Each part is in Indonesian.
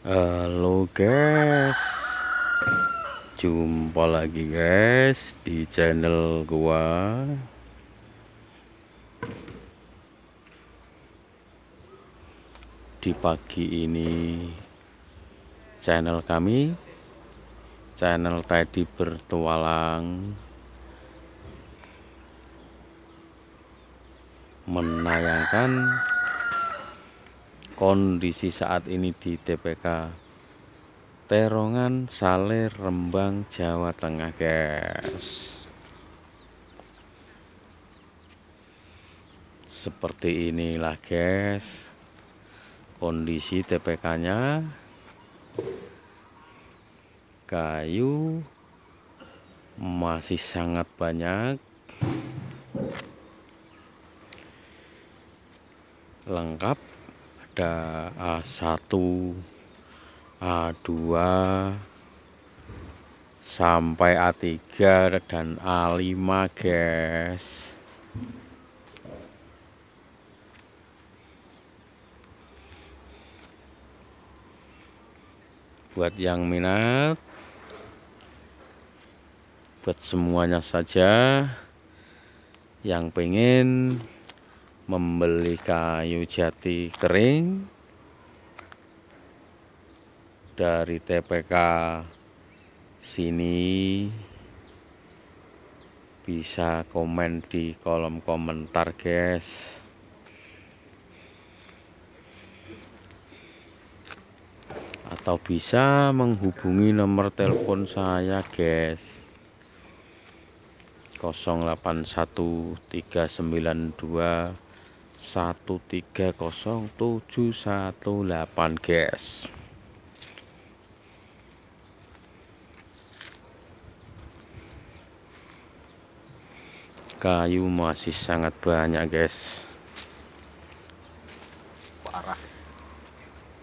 Halo guys Jumpa lagi guys Di channel gua Di pagi ini Channel kami Channel tadi bertualang Menayangkan kondisi saat ini di TPK Terongan Sale Rembang Jawa Tengah guys seperti inilah guys kondisi TPK nya kayu masih sangat banyak lengkap ada A1 A2 sampai A3 dan A5 guys buat yang minat buat semuanya saja yang pengen membeli kayu jati kering dari TPK sini bisa komen di kolom komentar guys atau bisa menghubungi nomor telepon saya guys 081392 130718 guys kayu masih sangat banyak guys parah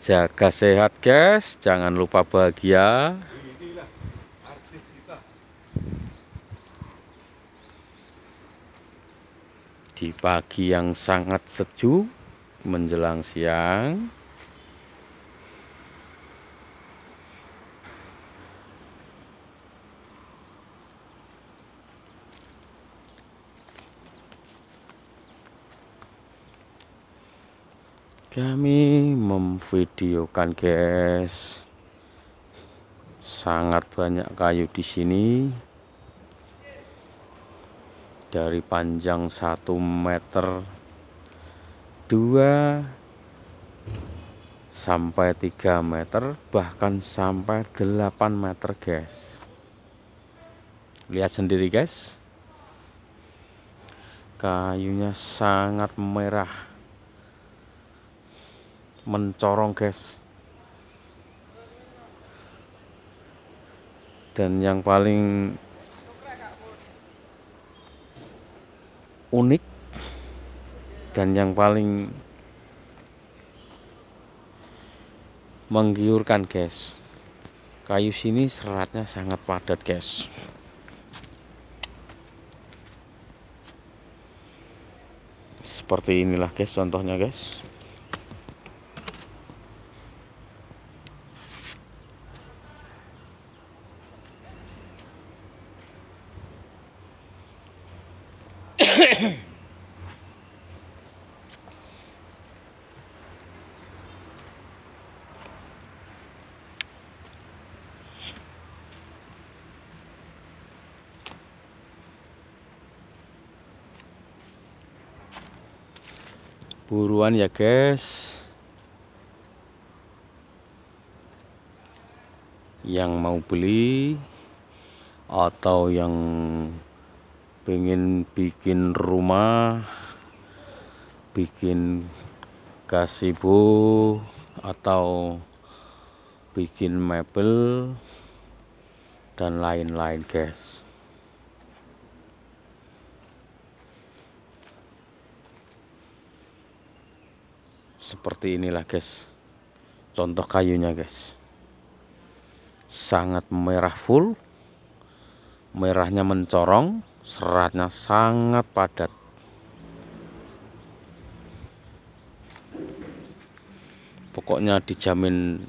jaga sehat guys jangan lupa bahagia di pagi yang sangat sejuk menjelang siang kami memvideokan guys sangat banyak kayu di sini dari panjang 1 meter 2 sampai 3 meter bahkan sampai 8 meter guys lihat sendiri guys kayunya sangat merah mencorong guys dan yang paling unik dan yang paling menggiurkan guys kayu sini seratnya sangat padat guys seperti inilah guys contohnya guys buruan ya guys yang mau beli atau yang pengen bikin rumah bikin gazebo atau bikin mebel dan lain-lain guys seperti inilah guys contoh kayunya guys sangat merah full merahnya mencorong seratnya sangat padat pokoknya dijamin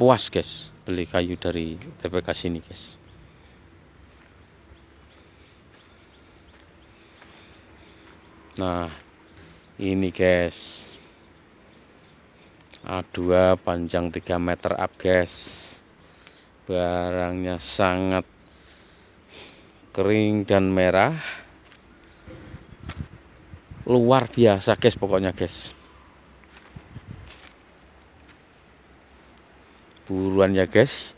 puas guys beli kayu dari TPK sini guys nah ini guys A2 panjang 3 meter up guys barangnya sangat kering dan merah luar biasa guys pokoknya guys buruan ya guys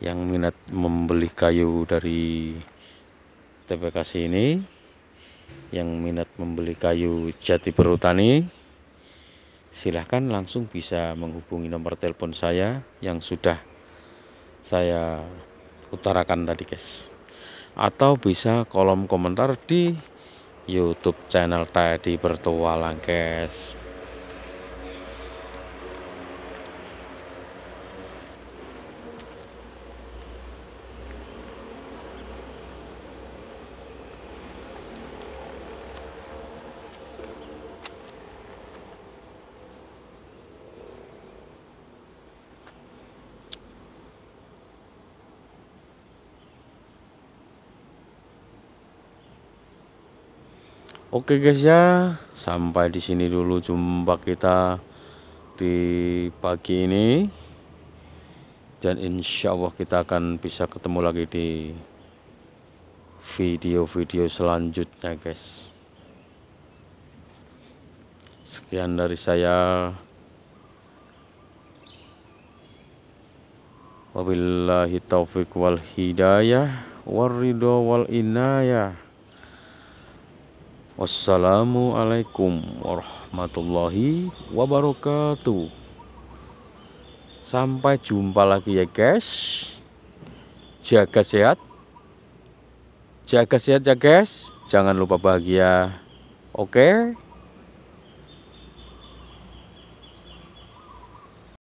yang minat membeli kayu dari tpk ini yang minat membeli kayu jati perhutani silahkan langsung bisa menghubungi nomor telepon saya yang sudah saya utarakan tadi guys atau bisa kolom komentar di YouTube channel tadi Bertualang Guys. Oke guys ya, sampai di sini dulu jumpa kita di pagi ini. Dan insya Allah kita akan bisa ketemu lagi di video-video selanjutnya guys. Sekian dari saya. Wabillahi taufiq wal hidayah Waridho wal inayah Wassalamualaikum warahmatullahi wabarakatuh. Sampai jumpa lagi ya guys. Jaga sehat. Jaga sehat ya guys. Jangan lupa bahagia. Oke. Okay?